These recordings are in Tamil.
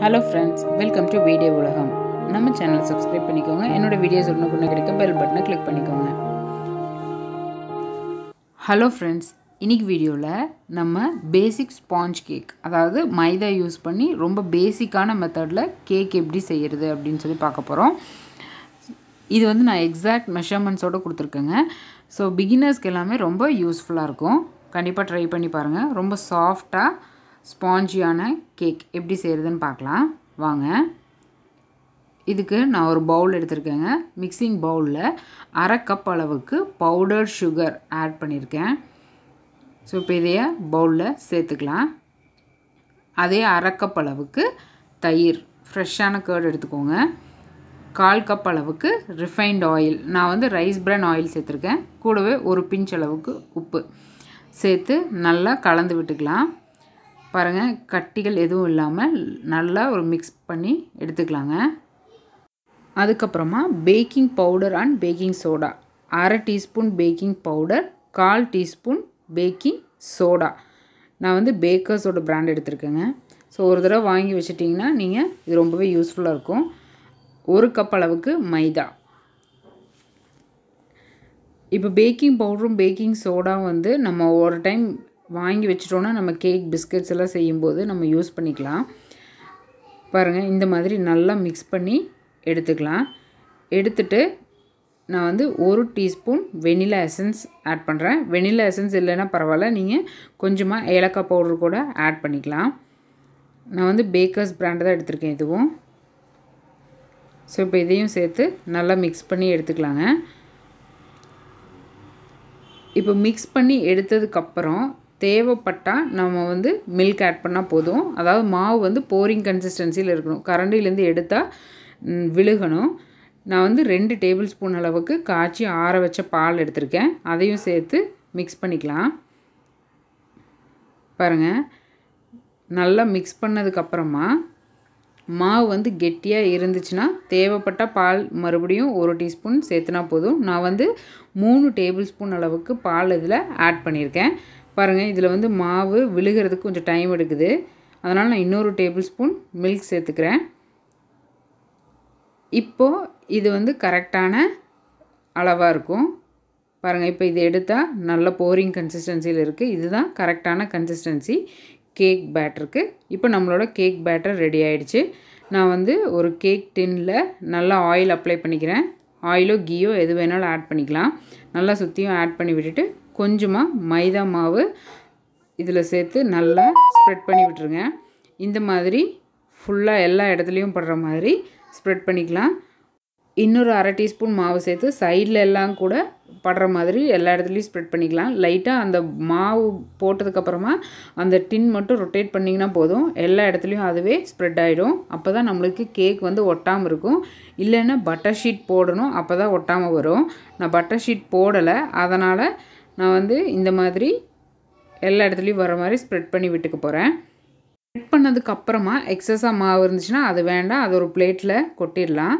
hello friends welcome to video உலகம் நம்ம சேனல் சப்ஸ்கிரைப் பண்ணிக்கோங்க என்னோடய வீடியோஸ் ஒன்று உடனுக்குன்னு கிடைக்க பெல் பட்டனை கிளிக் பண்ணிக்கோங்க ஹலோ ஃப்ரெண்ட்ஸ் இன்றைக்கி வீடியோவில் நம்ம பேசிக் ஸ்பாஞ்ச் கேக் அதாவது மைதா யூஸ் பண்ணி ரொம்ப பேசிக்கான மெத்தடில் கேக் எப்படி செய்கிறது அப்படின்னு சொல்லி பார்க்க போகிறோம் இது வந்து நான் எக்ஸாக்ட் மெஷர்மெண்ட்ஸோடு கொடுத்துருக்கேங்க ஸோ பிகினர்ஸ்க்கு எல்லாமே ரொம்ப யூஸ்ஃபுல்லாக இருக்கும் கண்டிப்பாக ட்ரை பண்ணி பாருங்கள் ரொம்ப சாஃப்டாக ஸ்பாஞ்சியான கேக் எப்படி செய்கிறதுன்னு பார்க்கலாம் வாங்க இதுக்கு நான் ஒரு பவுல் எடுத்திருக்கேங்க மிக்சிங் பவுலில் அரை கப் அளவுக்கு பவுடர் சுகர் ஆட் பண்ணியிருக்கேன் ஸோ இப்போ இதைய பவுலில் சேர்த்துக்கலாம் அதே அரை கப் அளவுக்கு தயிர் ஃப்ரெஷ்ஷான கேர்டு எடுத்துக்கோங்க கால் கப் அளவுக்கு ரிஃபைண்ட் ஆயில் நான் வந்து ரைஸ் பிரன் ஆயில் சேர்த்துருக்கேன் கூடவே ஒரு பிஞ்ச் அளவுக்கு உப்பு சேர்த்து நல்லா கலந்து விட்டுக்கலாம் பாருங்கள் கட்டிகள் எதுவும் இல்லாமல் நல்லா ஒரு மிக்ஸ் பண்ணி எடுத்துக்கலாங்க அதுக்கப்புறமா baking powder and baking soda அரை டீஸ்பூன் பேக்கிங் பவுடர் கால் டீஸ்பூன் பேக்கிங் சோடா நான் வந்து பேக்கர்ஸோட ப்ராண்ட் எடுத்துருக்கேங்க ஸோ ஒரு தடவை வாங்கி வச்சுட்டிங்கன்னா நீங்கள் இது ரொம்பவே யூஸ்ஃபுல்லாக இருக்கும் ஒரு கப் அளவுக்கு மைதா இப்போ பேக்கிங் பவுடரும் பேக்கிங் சோடாவும் வந்து நம்ம ஒரு டைம் வாங்கி வச்சிட்டோன்னா நம்ம கேக் பிஸ்கட்ஸ் எல்லாம் செய்யும்போது நம்ம யூஸ் பண்ணிக்கலாம் பாருங்கள் இந்த மாதிரி நல்லா மிக்ஸ் பண்ணி எடுத்துக்கலாம் எடுத்துட்டு நான் வந்து ஒரு டீஸ்பூன் வெனிலா எசன்ஸ் ஆட் பண்ணுறேன் வெனிலா எசன்ஸ் இல்லைன்னா பரவாயில்ல நீங்கள் கொஞ்சமாக ஏலக்காய் பவுடர் கூட ஆட் பண்ணிக்கலாம் நான் வந்து பேக்கர்ஸ் பிராண்டு தான் எடுத்திருக்கேன் இதுவும் ஸோ இப்போ இதையும் சேர்த்து நல்லா மிக்ஸ் பண்ணி எடுத்துக்கலாங்க இப்போ மிக்ஸ் பண்ணி எடுத்ததுக்கப்புறம் தேவைப்பட்டால் நம்ம வந்து மில்க் ஆட் பண்ணால் போதும் அதாவது மாவு வந்து போரிங் கன்சிஸ்டன்சியில் இருக்கணும் கரண்டிலேருந்து எடுத்தால் விழுகணும் நான் வந்து ரெண்டு டேபிள் ஸ்பூன் அளவுக்கு காய்ச்சி ஆற வச்ச பால் எடுத்திருக்கேன் அதையும் சேர்த்து மிக்ஸ் பண்ணிக்கலாம் பாருங்கள் நல்லா மிக்ஸ் பண்ணதுக்கப்புறமா மாவு வந்து கெட்டியாக இருந்துச்சுன்னா தேவைப்பட்ட பால் மறுபடியும் ஒரு டீஸ்பூன் சேர்த்துனா போதும் நான் வந்து மூணு டேபிள் ஸ்பூன் அளவுக்கு பால் இதில் ஆட் பண்ணியிருக்கேன் பாருங்கள் இதில் வந்து மாவு விழுகிறதுக்கு கொஞ்சம் டைம் எடுக்குது அதனால் நான் இன்னொரு டேபிள் ஸ்பூன் மில்க் சேர்த்துக்கிறேன் இப்போது இது வந்து கரெக்டான அளவாக இருக்கும் பாருங்கள் இப்போ இது எடுத்தால் நல்ல போரிங் கன்சிஸ்டன்சியில் இருக்குது இதுதான் கரெக்டான கன்சிஸ்டன்சி கேக் பேட்டருக்கு இப்போ நம்மளோட கேக் பேட்டர் ரெடி ஆகிடுச்சு நான் வந்து ஒரு கேக் டின்னில் நல்லா ஆயில் அப்ளை பண்ணிக்கிறேன் ஆயிலோ கீயோ எது வேணாலும் ஆட் பண்ணிக்கலாம் நல்லா சுற்றியும் ஆட் பண்ணி விட்டுட்டு கொஞ்சமாக மைதா மாவு இதில் சேர்த்து நல்லா ஸ்ப்ரெட் பண்ணி விட்டுருங்க இந்த மாதிரி ஃபுல்லாக எல்லா இடத்துலையும் படுற மாதிரி ஸ்ப்ரெட் பண்ணிக்கலாம் இன்னொரு அரை டீஸ்பூன் மாவு சேர்த்து சைடில் எல்லாம் கூட படுற மாதிரி எல்லா இடத்துலையும் ஸ்ப்ரெட் பண்ணிக்கலாம் லைட்டாக அந்த மாவு போட்டதுக்கப்புறமா அந்த டின் மட்டும் ரொட்டேட் பண்ணிங்கன்னா போதும் எல்லா இடத்துலையும் அதுவே ஸ்ப்ரெட் ஆகிடும் அப்போ தான் நம்மளுக்கு கேக் வந்து ஒட்டாமல் இருக்கும் இல்லைன்னா பட்டர் ஷீட் போடணும் அப்போ தான் ஒட்டாமல் வரும் நான் பட்டர் ஷீட் போடலை அதனால் நான் வந்து இந்த மாதிரி எல்லா இடத்துலையும் வர மாதிரி ஸ்ப்ரெட் பண்ணி விட்டுக்க போகிறேன் ஸ்ப்ரெட் பண்ணதுக்கப்புறமா எக்ஸஸாக மாவு இருந்துச்சுன்னா அது வேண்டாம் அது ஒரு பிளேட்டில் கொட்டிடலாம்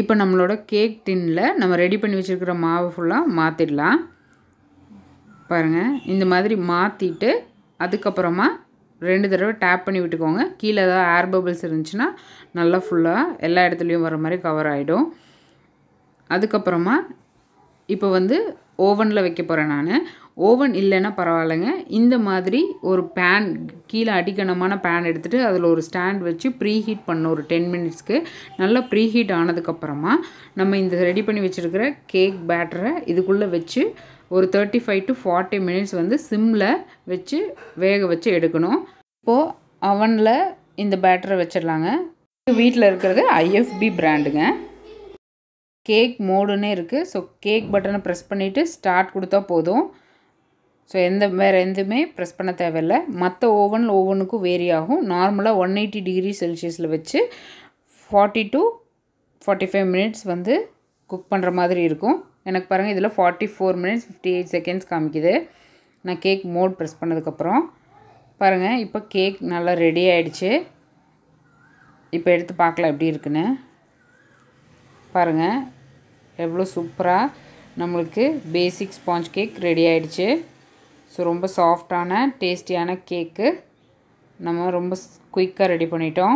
இப்போ நம்மளோட கேக் டின்னில் நம்ம ரெடி பண்ணி வச்சுருக்கிற மாவு ஃபுல்லாக மாற்றிடலாம் பாருங்கள் இந்த மாதிரி மாற்றிட்டு அதுக்கப்புறமா ரெண்டு தடவை டேப் பண்ணி விட்டுக்கோங்க கீழே ஏதாவது ஏர் பபிள்ஸ் இருந்துச்சுன்னா நல்லா ஃபுல்லாக எல்லா இடத்துலையும் வர மாதிரி கவர் ஆகிடும் அதுக்கப்புறமா இப்போ வந்து ஓவனில் வைக்க போகிறேன் நான் ஓவன் இல்லைன்னா பரவாயில்லைங்க இந்த மாதிரி ஒரு பேன் கீழே அடிக்கணமான பேன் எடுத்துகிட்டு அதில் ஒரு ஸ்டாண்ட் வச்சு ப்ரீ ஹீட் பண்ணணும் ஒரு டென் மினிட்ஸ்க்கு நல்லா ப்ரீ ஹீட் ஆனதுக்கப்புறமா நம்ம இந்த ரெடி பண்ணி வச்சுருக்கிற கேக் பேட்டரை இதுக்குள்ளே வச்சு ஒரு thirty five to forty minutes வந்து சிம்மில் வச்சு வேக வச்சு எடுக்கணும் இப்போது அவனில் இந்த பேட்டரை வச்சிடலாங்க வீட்டில் இருக்கிறது ஐஎஃப்பி பிராண்டுங்க கேக் மோடுன்னே இருக்குது ஸோ கேக் பட்டனை ப்ரெஸ் பண்ணிவிட்டு ஸ்டார்ட் கொடுத்தா போதும் ஸோ எந்த வேறு எதுவுமே ப்ரெஸ் பண்ண தேவையில்லை மற்ற ஓவன் ஓவனுக்கும் வேரி ஆகும் நார்மலாக ஒன் எயிட்டி டிகிரி செல்சியஸில் வச்சு forty to forty five minutes வந்து குக் பண்ணுற மாதிரி இருக்கும் எனக்கு பாருங்கள் இதில் forty four minutes fifty eight seconds காமிக்குது நான் கேக் மோட் ப்ரெஸ் பண்ணதுக்கப்புறம் பாருங்கள் இப்போ கேக் நல்லா ரெடி ஆகிடுச்சு இப்போ எடுத்து பார்க்கலாம் எப்படி இருக்குன்னு பாருங்கள் எவ்வளோ சூப்பராக நம்மளுக்கு பேசிக் ஸ்பாஞ்ச் கேக் ரெடி ஆகிடுச்சு ஸோ ரொம்ப சாஃப்டான டேஸ்டியான கேக்கு நம்ம ரொம்ப குயிக்காக ரெடி பண்ணிட்டோம்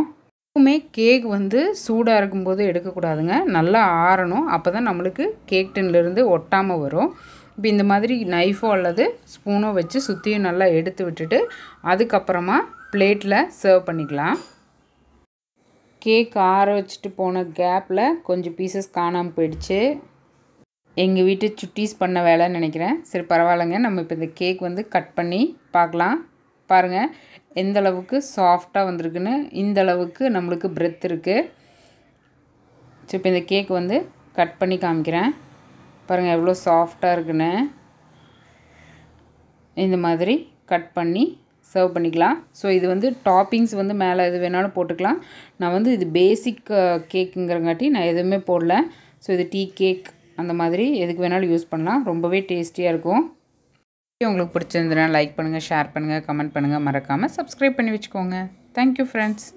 எப்பவுமே கேக் வந்து சூடாக இருக்கும்போது எடுக்கக்கூடாதுங்க நல்லா ஆறணும் அப்போ தான் நம்மளுக்கு கேக் டின்லேருந்து ஒட்டாமல் வரும் இப்போ இந்த மாதிரி நைஃபோ அல்லது ஸ்பூனோ வச்சு சுற்றியும் நல்லா எடுத்து விட்டுட்டு அதுக்கப்புறமா பிளேட்டில் சர்வ் பண்ணிக்கலாம் கேக் ஆற வச்சுட்டு போன கேப்பில் கொஞ்சம் பீசஸ் காணாமல் போயிடுச்சு எங்கள் வீட்டு சுட்டீஸ் பண்ண வேலைன்னு நினைக்கிறேன் சரி பரவாயில்லைங்க நம்ம இப்போ இந்த கேக் வந்து கட் பண்ணி பார்க்கலாம் பாருங்கள் எந்த அளவுக்கு சாஃப்டாக வந்திருக்குன்னு இந்த அளவுக்கு நம்மளுக்கு பிரெத் இருக்குது ஸோ இப்போ இந்த கேக் வந்து கட் பண்ணி காமிக்கிறேன் பாருங்கள் எவ்வளோ சாஃப்டாக இருக்குன்னு இந்த மாதிரி கட் பண்ணி சர்வ் பண்ணிக்கலாம் ஸோ இது வந்து டாப்பிங்ஸ் வந்து மேலே எது வேணாலும் போட்டுக்கலாம் நான் வந்து இது பேசிக் கேக்குங்கிறங்காட்டி நான் எதுவுமே போடல ஸோ இது டீ கேக் அந்த மாதிரி எதுக்கு வேணாலும் யூஸ் பண்ணலாம் ரொம்பவே டேஸ்டியாக இருக்கும் உங்களுக்கு பிடிச்சிருந்ததுன்னா லைக் பண்ணுங்கள் ஷேர் பண்ணுங்கள் கமெண்ட் பண்ணுங்கள் மறக்காமல் சப்ஸ்கிரைப் பண்ணி வச்சுக்கோங்க தேங்க்யூ ஃப்ரெண்ட்ஸ்